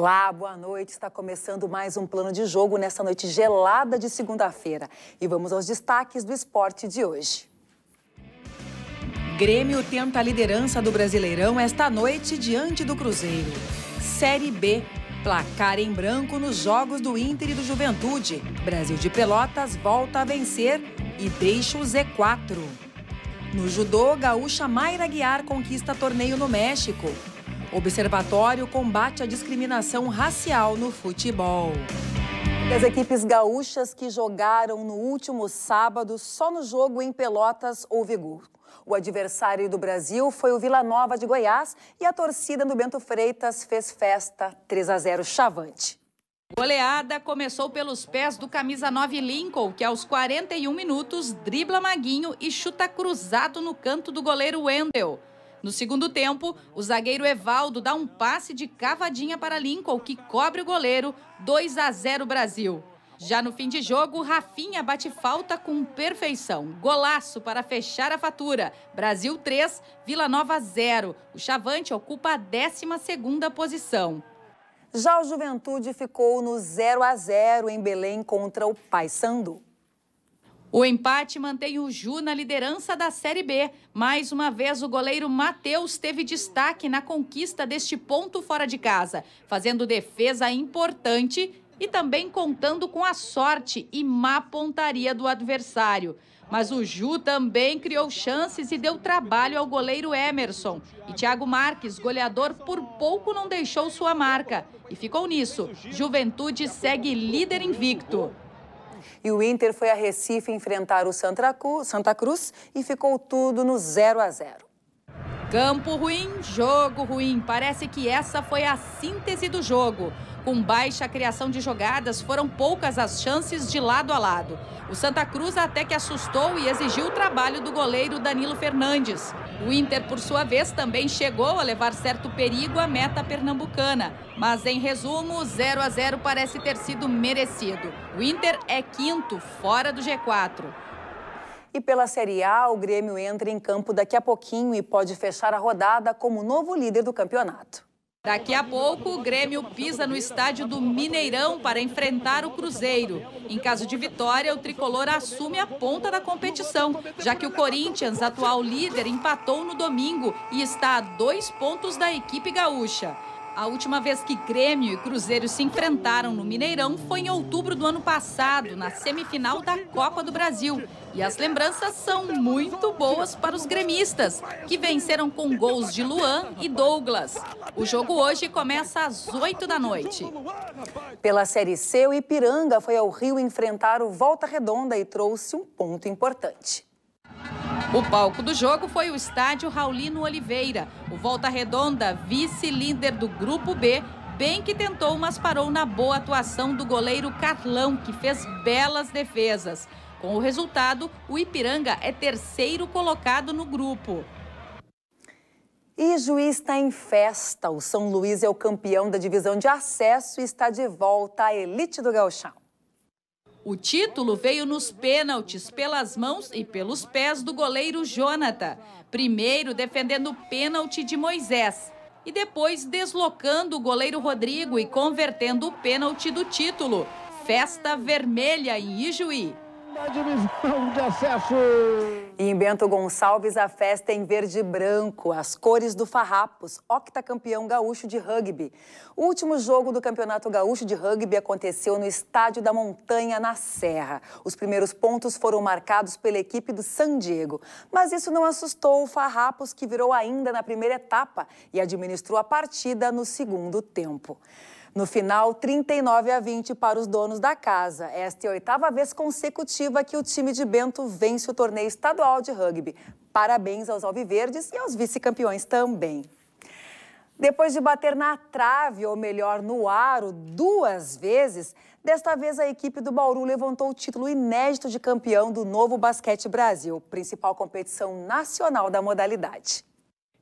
Olá, boa noite. Está começando mais um plano de jogo nessa noite gelada de segunda-feira. E vamos aos destaques do esporte de hoje. Grêmio tenta a liderança do Brasileirão esta noite diante do Cruzeiro. Série B, placar em branco nos jogos do Inter e do Juventude. Brasil de Pelotas volta a vencer e deixa o Z4. No judô, gaúcha Mayra Guiar conquista torneio no México. Observatório combate a discriminação racial no futebol. As equipes gaúchas que jogaram no último sábado só no jogo em Pelotas ou gol. O adversário do Brasil foi o Vila Nova de Goiás e a torcida do Bento Freitas fez festa 3 a 0 chavante. Goleada começou pelos pés do camisa 9 Lincoln, que aos 41 minutos dribla Maguinho e chuta cruzado no canto do goleiro Wendel. No segundo tempo, o zagueiro Evaldo dá um passe de cavadinha para Lincoln, que cobre o goleiro, 2 a 0 Brasil. Já no fim de jogo, Rafinha bate falta com perfeição. Golaço para fechar a fatura. Brasil 3, Vila Nova 0. O Chavante ocupa a 12 posição. Já o Juventude ficou no 0 a 0 em Belém contra o Paysandu. O empate mantém o Ju na liderança da Série B. Mais uma vez, o goleiro Matheus teve destaque na conquista deste ponto fora de casa, fazendo defesa importante e também contando com a sorte e má pontaria do adversário. Mas o Ju também criou chances e deu trabalho ao goleiro Emerson. E Thiago Marques, goleador, por pouco não deixou sua marca. E ficou nisso. Juventude segue líder invicto. E o Inter foi a Recife enfrentar o Santa Cruz e ficou tudo no 0 a 0. Campo ruim, jogo ruim. Parece que essa foi a síntese do jogo. Com baixa criação de jogadas, foram poucas as chances de lado a lado. O Santa Cruz até que assustou e exigiu o trabalho do goleiro Danilo Fernandes. O Inter, por sua vez, também chegou a levar certo perigo à meta pernambucana. Mas, em resumo, 0 a 0 parece ter sido merecido. O Inter é quinto, fora do G4. E pela Série A, o Grêmio entra em campo daqui a pouquinho e pode fechar a rodada como novo líder do campeonato. Daqui a pouco, o Grêmio pisa no estádio do Mineirão para enfrentar o Cruzeiro. Em caso de vitória, o tricolor assume a ponta da competição, já que o Corinthians, atual líder, empatou no domingo e está a dois pontos da equipe gaúcha. A última vez que Grêmio e Cruzeiro se enfrentaram no Mineirão foi em outubro do ano passado, na semifinal da Copa do Brasil. E as lembranças são muito boas para os gremistas, que venceram com gols de Luan e Douglas. O jogo hoje começa às 8 da noite. Pela Série C, o Ipiranga foi ao Rio enfrentar o Volta Redonda e trouxe um ponto importante. O palco do jogo foi o estádio Raulino Oliveira. O Volta Redonda, vice-líder do Grupo B, bem que tentou, mas parou na boa atuação do goleiro Carlão, que fez belas defesas. Com o resultado, o Ipiranga é terceiro colocado no grupo. E juiz está em festa. O São Luís é o campeão da divisão de acesso e está de volta à elite do gauchão. O título veio nos pênaltis, pelas mãos e pelos pés do goleiro Jonathan. Primeiro defendendo o pênalti de Moisés e depois deslocando o goleiro Rodrigo e convertendo o pênalti do título. Festa vermelha em Ijuí divisão de acesso. E em Bento Gonçalves, a festa é em verde e branco, as cores do Farrapos, octacampeão gaúcho de rugby. O último jogo do Campeonato Gaúcho de Rugby aconteceu no Estádio da Montanha, na Serra. Os primeiros pontos foram marcados pela equipe do San Diego. Mas isso não assustou o Farrapos, que virou ainda na primeira etapa e administrou a partida no segundo tempo. No final, 39 a 20 para os donos da casa. Esta é a oitava vez consecutiva que o time de Bento vence o torneio estadual de rugby. Parabéns aos alviverdes e aos vice-campeões também. Depois de bater na trave, ou melhor, no aro, duas vezes, desta vez a equipe do Bauru levantou o título inédito de campeão do Novo Basquete Brasil, principal competição nacional da modalidade.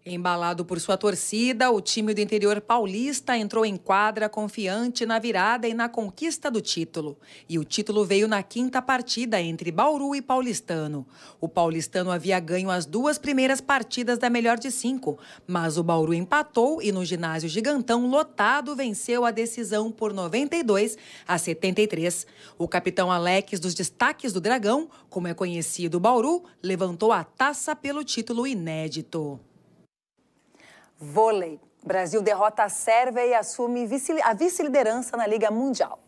Embalado por sua torcida, o time do interior paulista entrou em quadra confiante na virada e na conquista do título. E o título veio na quinta partida entre Bauru e Paulistano. O paulistano havia ganho as duas primeiras partidas da melhor de cinco, mas o Bauru empatou e no ginásio gigantão lotado venceu a decisão por 92 a 73. O capitão Alex dos destaques do Dragão, como é conhecido o Bauru, levantou a taça pelo título inédito. Vôlei. Brasil derrota a Sérvia e assume vice a vice-liderança na Liga Mundial.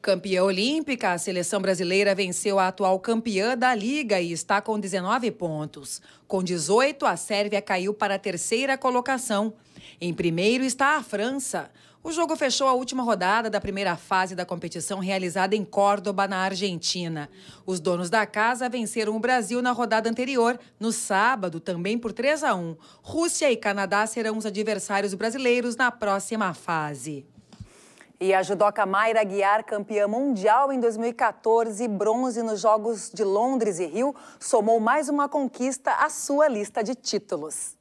Campeã olímpica, a seleção brasileira venceu a atual campeã da liga e está com 19 pontos. Com 18, a Sérvia caiu para a terceira colocação. Em primeiro está a França. O jogo fechou a última rodada da primeira fase da competição realizada em Córdoba, na Argentina. Os donos da casa venceram o Brasil na rodada anterior, no sábado, também por 3 a 1. Rússia e Canadá serão os adversários brasileiros na próxima fase. E a judoca Mayra Guiar, campeã mundial em 2014 e bronze nos Jogos de Londres e Rio, somou mais uma conquista à sua lista de títulos.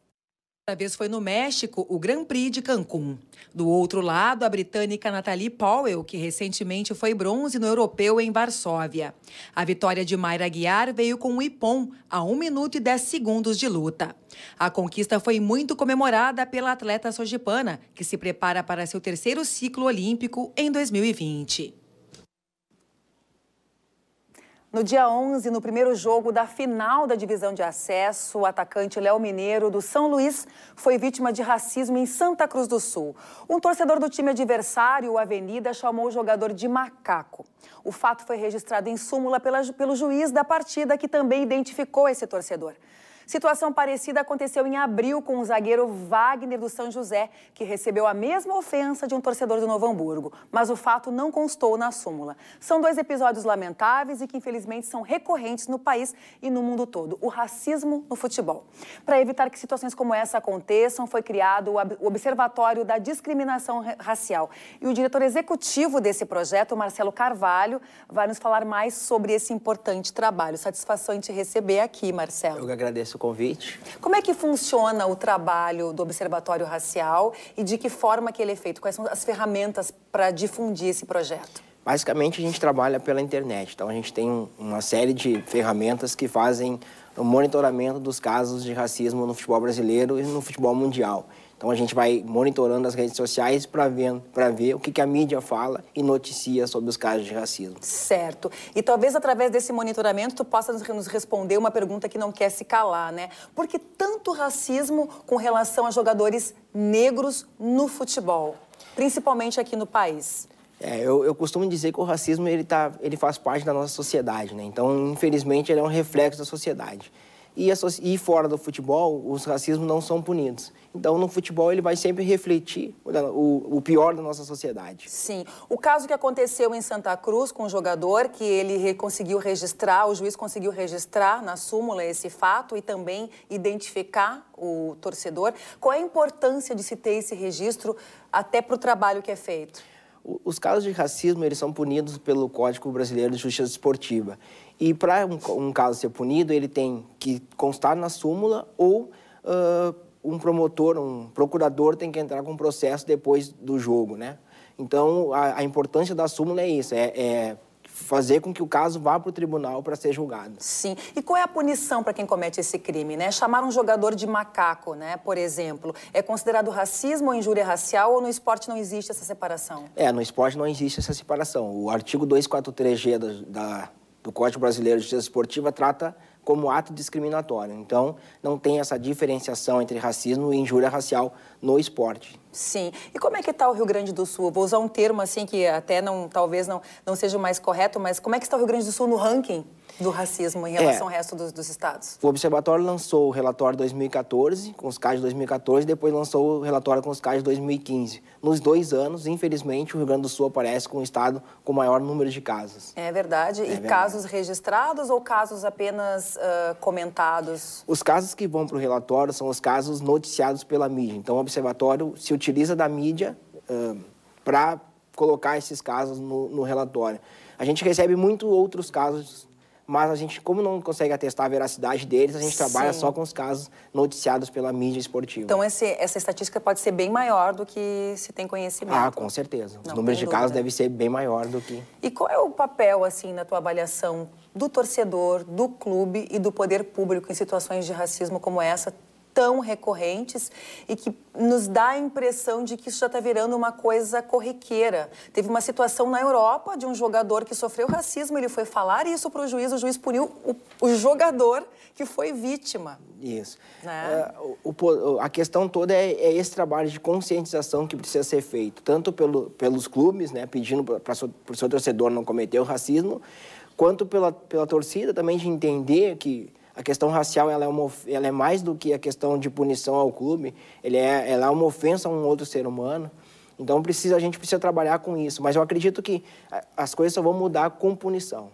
Outra vez foi no México o Grand Prix de Cancún. Do outro lado, a britânica Natalie Powell, que recentemente foi bronze no europeu em Varsóvia. A vitória de Mayra Guiar veio com um ipom a 1 minuto e 10 segundos de luta. A conquista foi muito comemorada pela atleta sojipana, que se prepara para seu terceiro ciclo olímpico em 2020. No dia 11, no primeiro jogo da final da divisão de acesso, o atacante Léo Mineiro, do São Luís, foi vítima de racismo em Santa Cruz do Sul. Um torcedor do time adversário, o Avenida, chamou o jogador de macaco. O fato foi registrado em súmula pela, pelo juiz da partida, que também identificou esse torcedor. Situação parecida aconteceu em abril com o zagueiro Wagner do São José, que recebeu a mesma ofensa de um torcedor do Novo Hamburgo, mas o fato não constou na súmula. São dois episódios lamentáveis e que infelizmente são recorrentes no país e no mundo todo: o racismo no futebol. Para evitar que situações como essa aconteçam, foi criado o Observatório da Discriminação Racial. E o diretor executivo desse projeto, Marcelo Carvalho, vai nos falar mais sobre esse importante trabalho. Satisfação em te receber aqui, Marcelo. Eu agradeço convite. Como é que funciona o trabalho do Observatório Racial e de que forma que ele é feito? Quais são as ferramentas para difundir esse projeto? Basicamente, a gente trabalha pela internet. Então, a gente tem uma série de ferramentas que fazem o monitoramento dos casos de racismo no futebol brasileiro e no futebol mundial. Então a gente vai monitorando as redes sociais para ver, para ver o que, que a mídia fala e noticia sobre os casos de racismo. Certo. E talvez através desse monitoramento tu possa nos responder uma pergunta que não quer se calar, né? Por que tanto racismo com relação a jogadores negros no futebol, principalmente aqui no país? É, eu, eu, costumo dizer que o racismo ele, tá, ele faz parte da nossa sociedade, né? Então, infelizmente, ele é um reflexo da sociedade e, e fora do futebol, os racismos não são punidos. Então, no futebol, ele vai sempre refletir o, o, pior da nossa sociedade. Sim. O caso que aconteceu em Santa Cruz com um jogador, que ele conseguiu registrar, o juiz conseguiu registrar na súmula esse fato e também identificar o torcedor. Qual é a importância de se ter esse registro até para o trabalho que é feito? Os casos de racismo, eles são punidos pelo Código Brasileiro de Justiça Esportiva. E para um, um, caso ser punido, ele tem que constar na súmula ou uh, um promotor, um procurador tem que entrar com um processo depois do jogo, né? Então, a, a importância da súmula é isso, é, é fazer com que o caso vá para o tribunal para ser julgado. Sim. E qual é a punição para quem comete esse crime, né? Chamar um jogador de macaco, né, por exemplo, é considerado racismo ou injúria racial ou no esporte não existe essa separação? É, no esporte não existe essa separação. O artigo 243G da, da do Código Brasileiro de Justiça Esportiva trata como ato discriminatório. Então, não tem essa diferenciação entre racismo e injúria racial no esporte. Sim. E como é que está o Rio Grande do Sul? vou usar um termo assim que até não, talvez não, não seja o mais correto, mas como é que está o Rio Grande do Sul no ranking do racismo em é. relação é. ao resto dos, dos, estados? O Observatório lançou o relatório 2014, com os casos de 2014, depois lançou o relatório com os casos de 2015. Nos dois anos, infelizmente, o Rio Grande do Sul aparece como o estado com maior número de casos. É verdade. É e verdade. casos registrados ou casos apenas uh, comentados? Os casos que vão para o relatório são os casos noticiados pela mídia. Então, o Observatório se utiliza da mídia uh, ah, para colocar esses casos no, no relatório. A gente recebe muito outros casos mas a gente, como não consegue atestar a veracidade deles, a gente Sim. trabalha só com os casos noticiados pela mídia esportiva. Então, esse, essa estatística pode ser bem maior do que se tem conhecimento. Ah, com certeza. Não, os números de casos devem ser bem maior do que... E qual é o papel, assim, na tua avaliação do torcedor, do clube e do poder público em situações de racismo como essa, tão recorrentes e que nos dá a impressão de que isso já está virando uma coisa corriqueira. Teve uma situação na Europa de um jogador que sofreu racismo, ele foi falar isso para o juiz, o juiz puniu o, o, jogador que foi vítima. Isso. Né? É, o, o, a questão toda é, é, esse trabalho de conscientização que precisa ser feito, tanto pelo, pelos clubes, né, pedindo para o seu torcedor não cometer o racismo, quanto pela, pela torcida também de entender que a questão racial ela é, uma, ela é mais do que a questão de punição ao clube, ele é, ela é uma ofensa a um outro ser humano. Então precisa, a gente precisa trabalhar com isso. Mas eu acredito que as coisas só vão mudar com punição.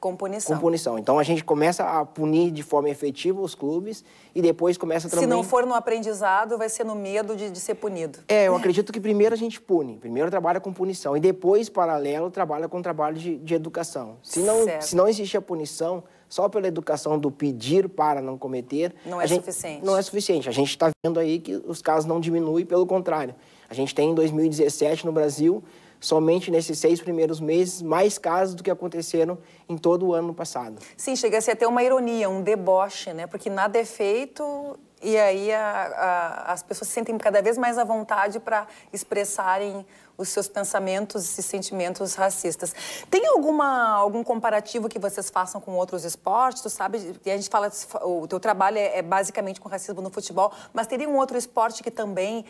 Com punição. Com punição. Então a gente começa a punir de forma efetiva os clubes e depois começa a também. Se não for no aprendizado, vai ser no medo de, de ser punido. É, eu acredito que primeiro a gente pune, primeiro trabalha com punição e depois, paralelo, trabalha com trabalho de, de educação. Se não, se não existe a punição, só pela educação do pedir para não cometer. Não é gente, suficiente. Não é suficiente. A gente está vendo aí que os casos não diminuem, pelo contrário. A gente tem em 2017 no Brasil, somente nesses seis primeiros meses, mais casos do que aconteceram em todo o ano passado. Sim, chega a ser até uma ironia, um deboche, né? Porque nada é feito e aí a, a, as pessoas se sentem cada vez mais à vontade para expressarem os seus pensamentos e sentimentos racistas. Tem alguma, algum comparativo que vocês façam com outros esportes? Tu sabe, a gente fala, o teu trabalho é, é, basicamente com racismo no futebol, mas teria um outro esporte que também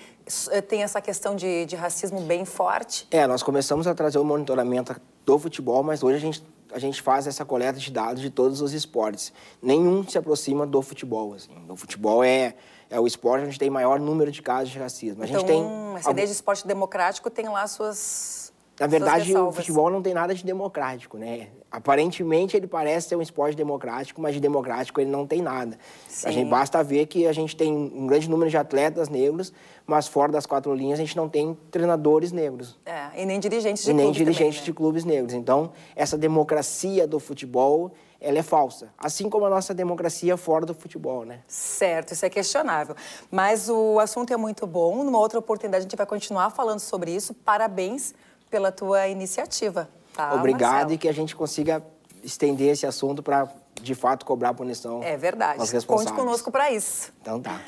eh, tem essa questão de, de racismo bem forte? É, nós começamos a trazer o monitoramento do futebol, mas hoje a gente a gente faz essa coleta de dados de todos os esportes. Nenhum se aproxima do futebol. Assim. O futebol é é o esporte onde tem maior número de casos de racismo. A gente então, tem hum, essa algum... ideia de esporte democrático tem lá suas. Na verdade, suas o futebol não tem nada de democrático, né? Aparentemente ele parece ser um esporte democrático, mas de democrático ele não tem nada. Sim. A gente basta ver que a gente tem um grande número de atletas negros, mas fora das quatro linhas a gente não tem treinadores negros. É, e nem dirigentes de clubes. E nem dirigentes também, né? de clubes negros. Então, essa democracia do futebol ela é falsa. Assim como a nossa democracia fora do futebol, né? Certo, isso é questionável. Mas o assunto é muito bom. Numa outra oportunidade, a gente vai continuar falando sobre isso. Parabéns pela tua iniciativa. Tá, Obrigado Marcelo. e que a gente consiga estender esse assunto para, de fato, cobrar a punição. É verdade. responsáveis. Conte conosco para isso. Então tá.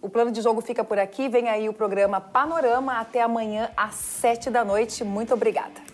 O plano de jogo fica por aqui. Vem aí o programa Panorama. Até amanhã, às sete da noite. Muito obrigada.